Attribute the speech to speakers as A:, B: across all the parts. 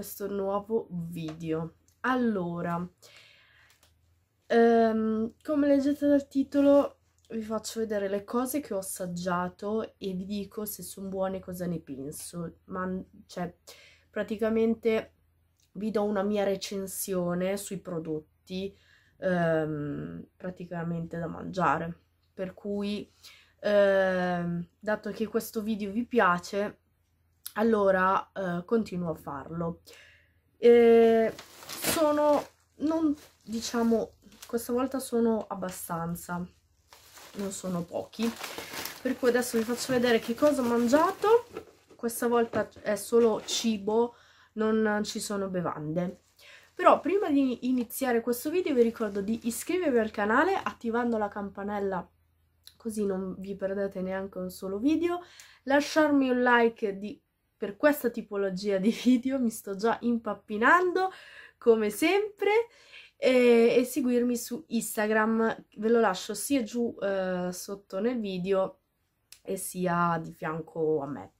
A: questo nuovo video. Allora, ehm, come leggete dal titolo vi faccio vedere le cose che ho assaggiato e vi dico se sono buone cosa ne penso. Ma, cioè, praticamente vi do una mia recensione sui prodotti ehm, praticamente da mangiare. Per cui, ehm, dato che questo video vi piace, allora eh, continuo a farlo. E eh, sono, non diciamo, questa volta sono abbastanza, non sono pochi, per cui adesso vi faccio vedere che cosa ho mangiato. Questa volta è solo cibo, non ci sono bevande. Però prima di iniziare questo video vi ricordo di iscrivervi al canale attivando la campanella così non vi perdete neanche un solo video, lasciarmi un like di per questa tipologia di video, mi sto già impappinando come sempre e, e seguirmi su Instagram, ve lo lascio sia giù eh, sotto nel video e sia di fianco a me.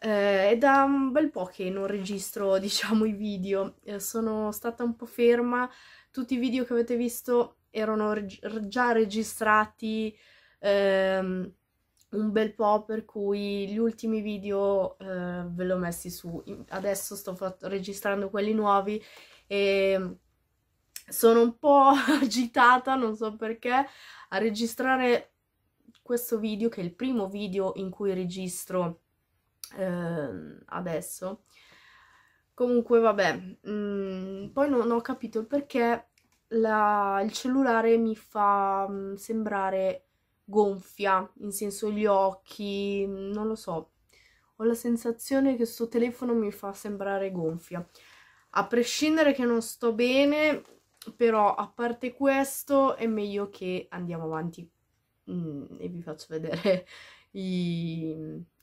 A: Eh, è da un bel po' che non registro, diciamo, i video, eh, sono stata un po' ferma, tutti i video che avete visto erano reg già registrati ehm, un bel po' per cui gli ultimi video eh, ve l'ho messi su adesso sto fatto, registrando quelli nuovi e mm, sono un po' agitata non so perché a registrare questo video che è il primo video in cui registro eh, adesso comunque vabbè mm, poi non ho capito il perché la, il cellulare mi fa mm, sembrare gonfia, in senso gli occhi, non lo so. Ho la sensazione che sto telefono mi fa sembrare gonfia. A prescindere che non sto bene, però a parte questo è meglio che andiamo avanti mm, e vi faccio vedere i,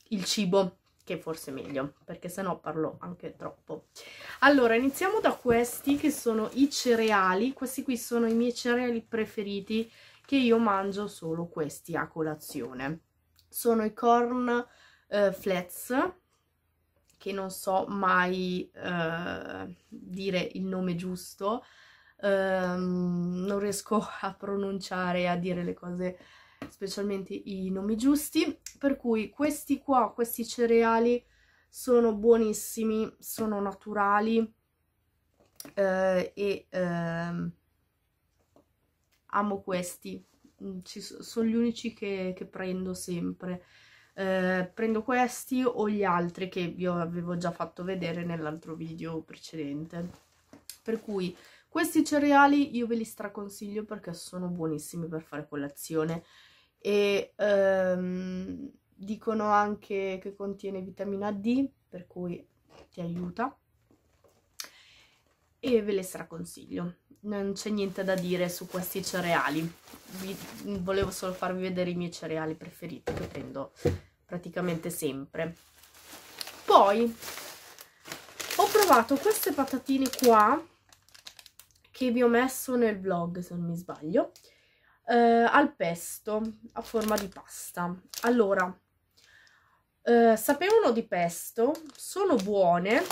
A: il cibo che forse è meglio perché sennò parlo anche troppo allora iniziamo da questi che sono i cereali questi qui sono i miei cereali preferiti che io mangio solo questi a colazione. Sono i corn eh, flats, che non so mai eh, dire il nome giusto, Um, non riesco a pronunciare, a dire le cose, specialmente i nomi giusti, per cui questi qua, questi cereali sono buonissimi, sono naturali uh, e uh, amo questi, mm, Ci, sono gli unici che, che prendo sempre. Eh, prendo questi o gli altri che vi avevo già fatto vedere nell'altro video precedente. Per cui questi cereali io ve li straconsiglio perché sono buonissimi per fare colazione e ehm, dicono anche che contiene vitamina D, per cui ti aiuta e ve le straconsiglio non c'è niente da dire su questi cereali. Vi, volevo solo farvi vedere i miei cereali preferiti che prendo praticamente sempre. Poi ho provato queste patatine qua che vi ho messo nel vlog se non mi sbaglio eh, al pesto a forma di pasta. Allora, eh, sapevano di pesto, sono buone.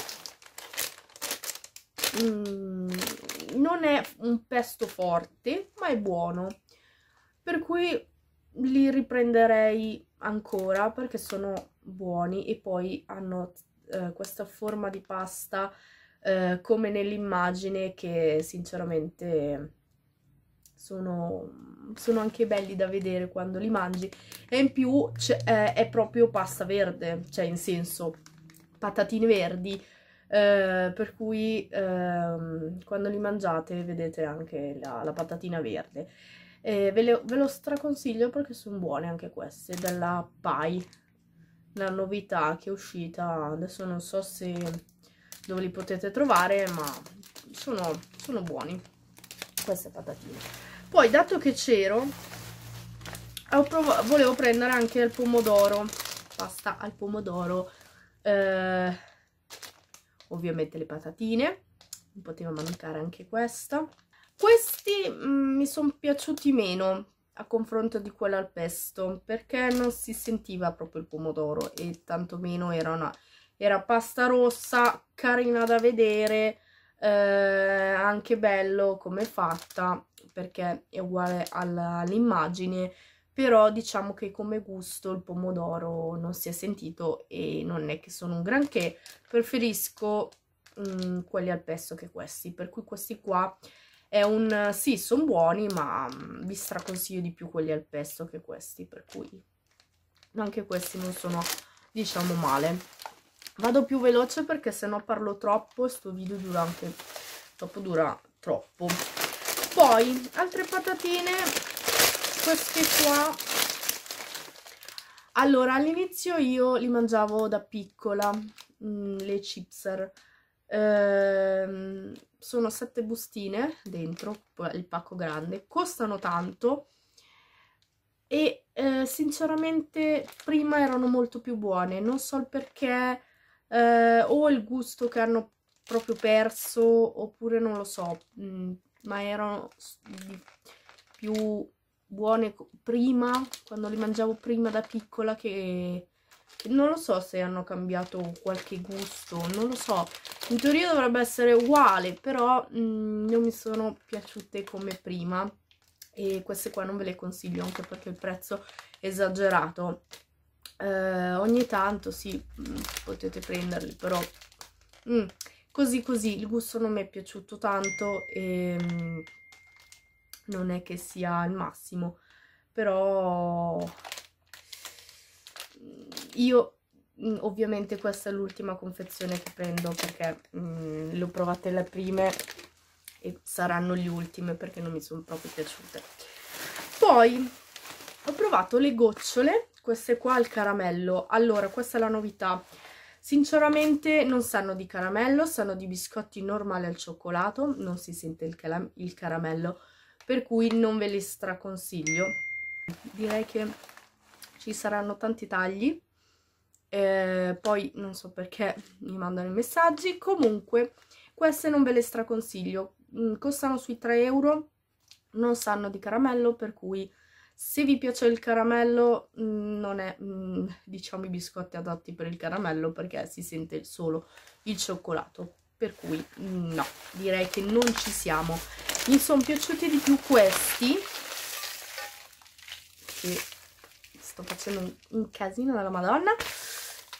A: Mm non è un pesto forte, ma è buono. Per cui li riprenderei ancora perché sono buoni e poi hanno eh, questa forma di pasta eh, come nell'immagine che sinceramente sono, sono, anche belli da vedere quando li mangi e in più eh, è proprio pasta verde, cioè in senso patatine verdi eh, per cui ehm, quando li mangiate vedete anche la, la patatina verde. Eh, ve, le, ve, lo straconsiglio perché sono buone anche queste, della Pai, la novità che è uscita, adesso non so se dove li potete trovare, ma sono, sono buoni queste patatine. Poi, dato che c'ero, volevo prendere anche il pomodoro, pasta al pomodoro, eh, ovviamente le patatine, poteva mancare anche questa. Questi mh, mm, mi sono piaciuti meno a confronto di quello al pesto, perché non si sentiva proprio il pomodoro e tantomeno era una era pasta rossa, carina da vedere, eh, anche bello come è fatta, perché è uguale all'immagine, all però diciamo che come gusto il pomodoro non si è sentito e non è che sono un granché, preferisco mh, mm, quelli al pesto che questi, per cui questi qua è un, sì sono buoni ma mh, mm, vi straconsiglio di più quelli al pesto che questi, per cui anche questi non sono diciamo male. Vado più veloce perché se no parlo troppo e sto video dura anche troppo dura troppo. Poi altre patatine questi qua allora all'inizio io li mangiavo da piccola mh, mm, le chipser ehm, sono sette bustine dentro il pacco grande costano tanto e eh, sinceramente prima erano molto più buone non so il perché eh, o il gusto che hanno proprio perso oppure non lo so mh, mm, ma erano più buone prima, quando le mangiavo prima da piccola che non lo so se hanno cambiato qualche gusto, non lo so. In teoria dovrebbe essere uguale, però mh, mm, non mi sono piaciute come prima. E queste qua non ve le consiglio, anche perché il prezzo è esagerato. Eh, ogni tanto, sì, mh, mm, potete prenderle, però... Mh, mm, così così, il gusto non mi è piaciuto tanto e non è che sia il massimo, però mm, io mm, ovviamente questa è l'ultima confezione che prendo perché mh, mm, le ho provate le prime e saranno le ultime perché non mi sono proprio piaciute. Poi ho provato le gocciole, queste qua al caramello. Allora, questa è la novità. Sinceramente non sanno di caramello, sanno di biscotti normali al cioccolato, non si sente il, il caramello per cui non ve le straconsiglio direi che ci saranno tanti tagli eh, poi non so perché mi mandano i messaggi comunque queste non ve le straconsiglio mm, costano sui 3 euro non sanno di caramello per cui se vi piace il caramello mm, non è mm, diciamo i biscotti adatti per il caramello perché si sente solo il cioccolato per cui no, direi che non ci siamo. Mi sono piaciuti di più questi, che sto facendo un, casino della madonna.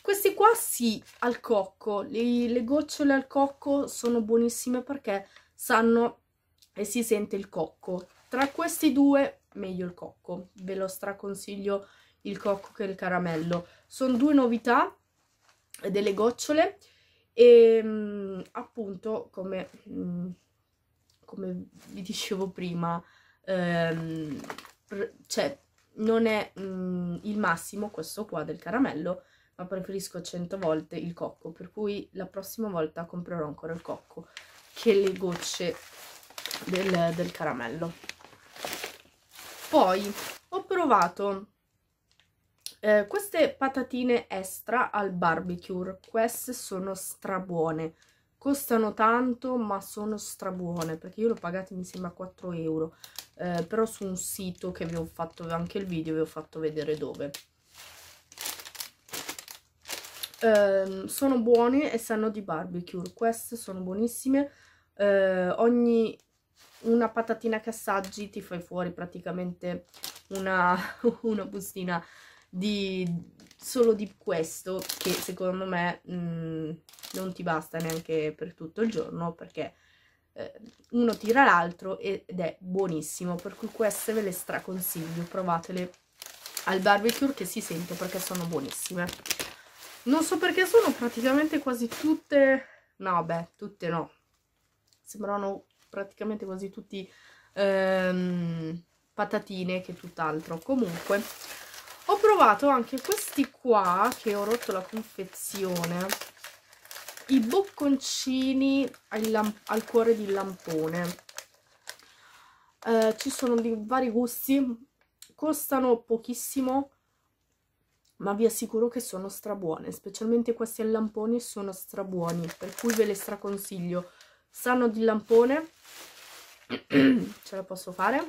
A: Questi qua sì, al cocco, le, le gocciole al cocco sono buonissime perché sanno e si sente il cocco. Tra questi due, meglio il cocco, ve lo straconsiglio il cocco che il caramello. Sono due novità eh, delle gocciole, e ehm, appunto, come, mm, come vi dicevo prima, ehm, cioè, non è mh, mm, il massimo questo qua del caramello, ma preferisco cento volte il cocco, per cui la prossima volta comprerò ancora il cocco che le gocce del, del caramello. Poi ho provato eh, queste patatine extra al barbecue, queste sono strabuone. Costano tanto, ma sono strabuone, perché io l'ho pagate mi sembra 4 euro. Eh, però su un sito che vi ho fatto anche il video, vi ho fatto vedere dove. Eh, sono buone e sanno di barbecue. Queste sono buonissime. Eh, ogni una patatina che assaggi ti fai fuori praticamente una, una bustina di, solo di questo che secondo me mh, mm, non ti basta neanche per tutto il giorno perché eh, uno tira l'altro ed è buonissimo per cui queste ve le straconsiglio provatele al barbecue che si sente perché sono buonissime non so perché sono praticamente quasi tutte no beh tutte no sembrano praticamente quasi tutti ehm, patatine che tutt'altro comunque ho provato anche questi qua che ho rotto la confezione i bocconcini al, al cuore di lampone eh, ci sono di vari gusti costano pochissimo ma vi assicuro che sono strabuone, specialmente questi al lampone sono strabuoni, per cui ve le straconsiglio. Sanno di lampone, ce la posso fare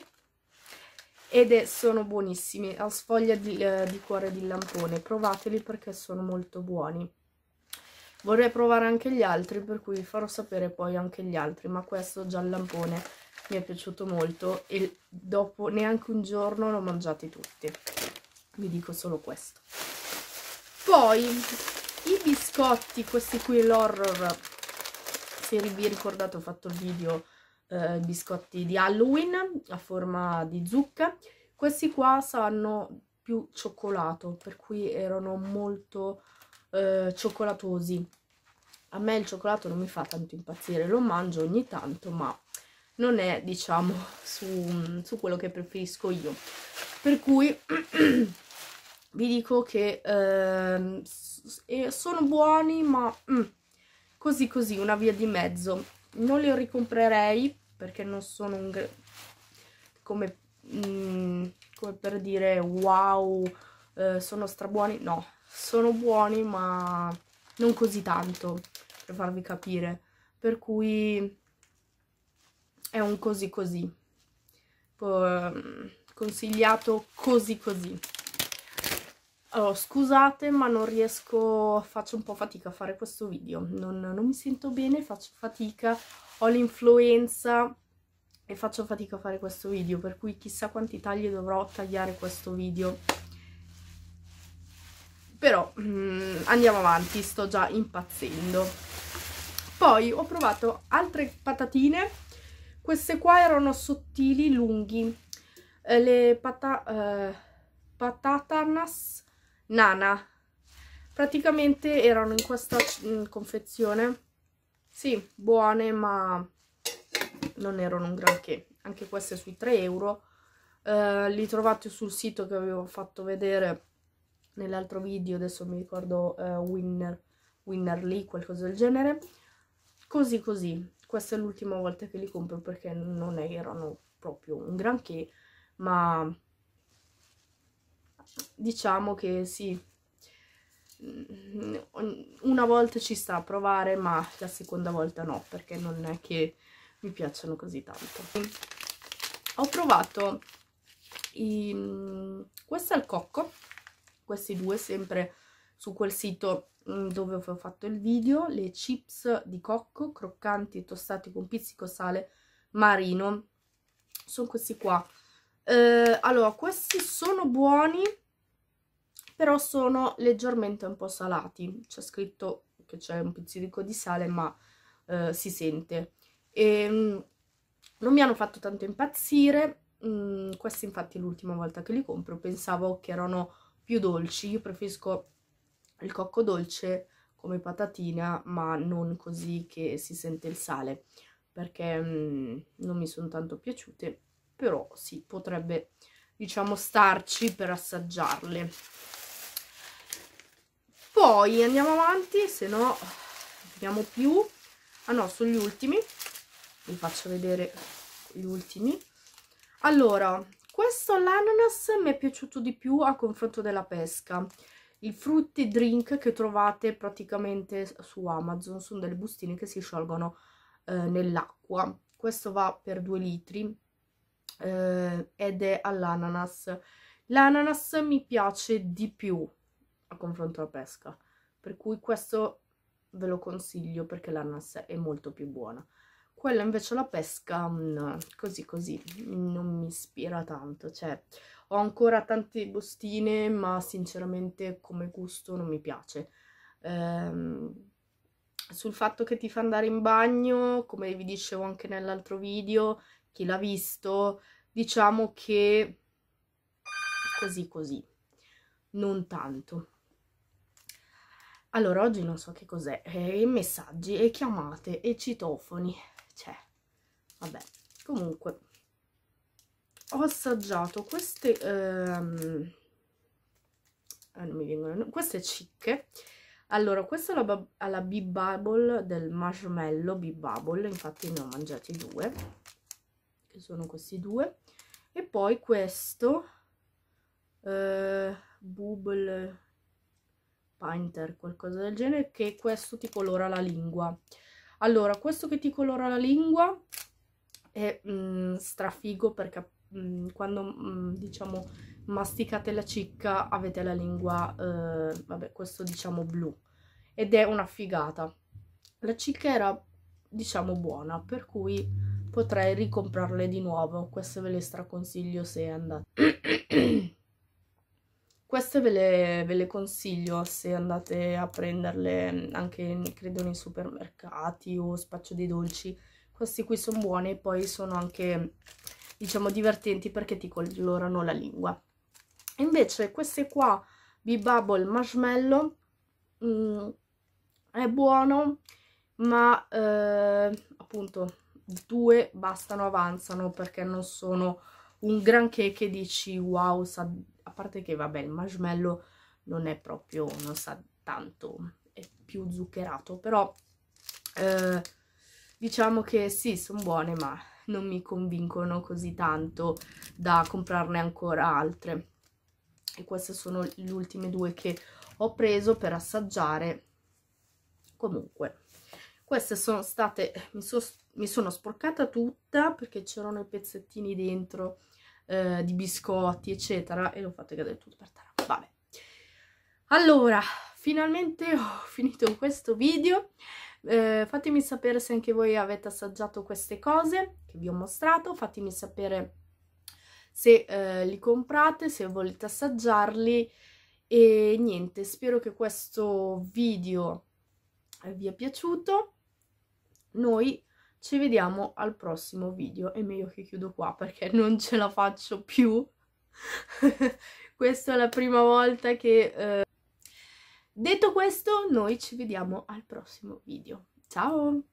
A: ed è, sono buonissimi, a sfoglia di, eh, di cuore di lampone, provateli perché sono molto buoni. Vorrei provare anche gli altri, per cui vi farò sapere poi anche gli altri, ma questo già il lampone mi è piaciuto molto e dopo neanche un giorno l'ho mangiati tutti. Vi dico solo questo. Poi i biscotti, questi qui l'horror, se vi ricordate ho fatto il video eh, biscotti di Halloween a forma di zucca. Questi qua saranno più cioccolato, per cui erano molto eh, cioccolatosi. A me il cioccolato non mi fa tanto impazzire, lo mangio ogni tanto, ma non è, diciamo, su, su quello che preferisco io. Per cui... vi dico che eh, sono buoni ma mm, così così una via di mezzo non le ricomprerei perché non sono un come, mh, mm, come per dire wow eh, sono strabuoni no sono buoni ma non così tanto per farvi capire per cui è un così così mm, consigliato così così allora, scusate ma non riesco, faccio un po' fatica a fare questo video, non, non mi sento bene, faccio fatica, ho l'influenza e faccio fatica a fare questo video, per cui chissà quanti tagli dovrò tagliare questo video. Però mm, andiamo avanti, sto già impazzendo. Poi ho provato altre patatine, queste qua erano sottili, lunghi, eh, le pata, eh, patatanas Nana praticamente erano in questa mm, confezione sì, buone ma non erano un granché anche queste sui 3 euro eh, li trovate sul sito che avevo fatto vedere nell'altro video adesso mi ricordo eh, Winner Winner lì, qualcosa del genere così così questa è l'ultima volta che li compro perché non erano proprio un granché ma diciamo che sì, mm, una volta ci sta a provare, ma la seconda volta no, perché non è che mi piacciono così tanto. Ho provato i, mm, questo al cocco, questi due sempre su quel sito mm, dove ho fatto il video, le chips di cocco croccanti e tostate con pizzico sale marino. Sono questi qua eh, allora questi sono buoni però sono leggermente un po' salati c'è scritto che c'è un pizzico di sale ma eh, si sente e, ehm, non mi hanno fatto tanto impazzire mh, mm, questi infatti è l'ultima volta che li compro pensavo che erano più dolci io preferisco il cocco dolce come patatina ma non così che si sente il sale perché mh, mm, non mi sono tanto piaciute però sì, potrebbe diciamo starci per assaggiarle poi andiamo avanti se no abbiamo più ah no sono gli ultimi vi faccio vedere gli ultimi allora questo l'ananas mi è piaciuto di più a confronto della pesca i frutti drink che trovate praticamente su Amazon sono delle bustine che si sciolgono eh, nell'acqua questo va per 2 litri eh, ed è all'ananas. L'ananas mi piace di più a confronto alla pesca, per cui questo ve lo consiglio perché l'ananas è molto più buona. Quella invece la pesca, no, mm, così così, non mi ispira tanto, cioè ho ancora tante bustine ma sinceramente come gusto non mi piace. Ehm, sul fatto che ti fa andare in bagno, come vi dicevo anche nell'altro video, chi l'ha visto, diciamo che così così, non tanto. Allora, oggi non so che cos'è, e messaggi, e chiamate, e citofoni, cioè, vabbè, comunque, ho assaggiato queste, ehm, ah, non mi vengono, queste cicche, allora, questa è la, alla Bee Bubble del marshmallow Bee Bubble, infatti ne ho mangiati due, che sono questi due e poi questo eh, Bubble Painter, qualcosa del genere, che questo ti colora la lingua. Allora, questo che ti colora la lingua è mh, mm, strafigo perché mh, mm, quando, mh, mm, diciamo, masticate la cicca avete la lingua, eh, vabbè, questo diciamo blu. Ed è una figata. La cicca era, diciamo, buona, per cui potrei ricomprarle di nuovo. Queste ve le straconsiglio se andate. Queste ve le, ve le, consiglio se andate a prenderle anche, credo, nei supermercati o spaccio dei dolci. Questi qui sono buoni e poi sono anche, diciamo, divertenti perché ti colorano la lingua. Invece queste qua, B-Bubble Marshmallow, mh, mm, è buono, ma eh, appunto due bastano, avanzano, perché non sono un granché che dici wow, sa... a parte che vabbè il marshmallow non è proprio, non sa tanto, è più zuccherato, però eh, diciamo che sì, sono buone, ma non mi convincono così tanto da comprarne ancora altre. E queste sono le ultime due che ho preso per assaggiare. Comunque, queste sono state, mi sono mi sono sporcata tutta perché c'erano i pezzettini dentro eh, di biscotti, eccetera, e l'ho fatto cadere tutto per terra. Vabbè. Allora, finalmente ho finito questo video. Eh, fatemi sapere se anche voi avete assaggiato queste cose che vi ho mostrato. Fatemi sapere se eh, li comprate, se volete assaggiarli. E niente, spero che questo video vi è piaciuto. Noi ci vediamo al prossimo video. È meglio che chiudo qua perché non ce la faccio più. Questa è la prima volta che... Eh... Detto questo, noi ci vediamo al prossimo video. Ciao!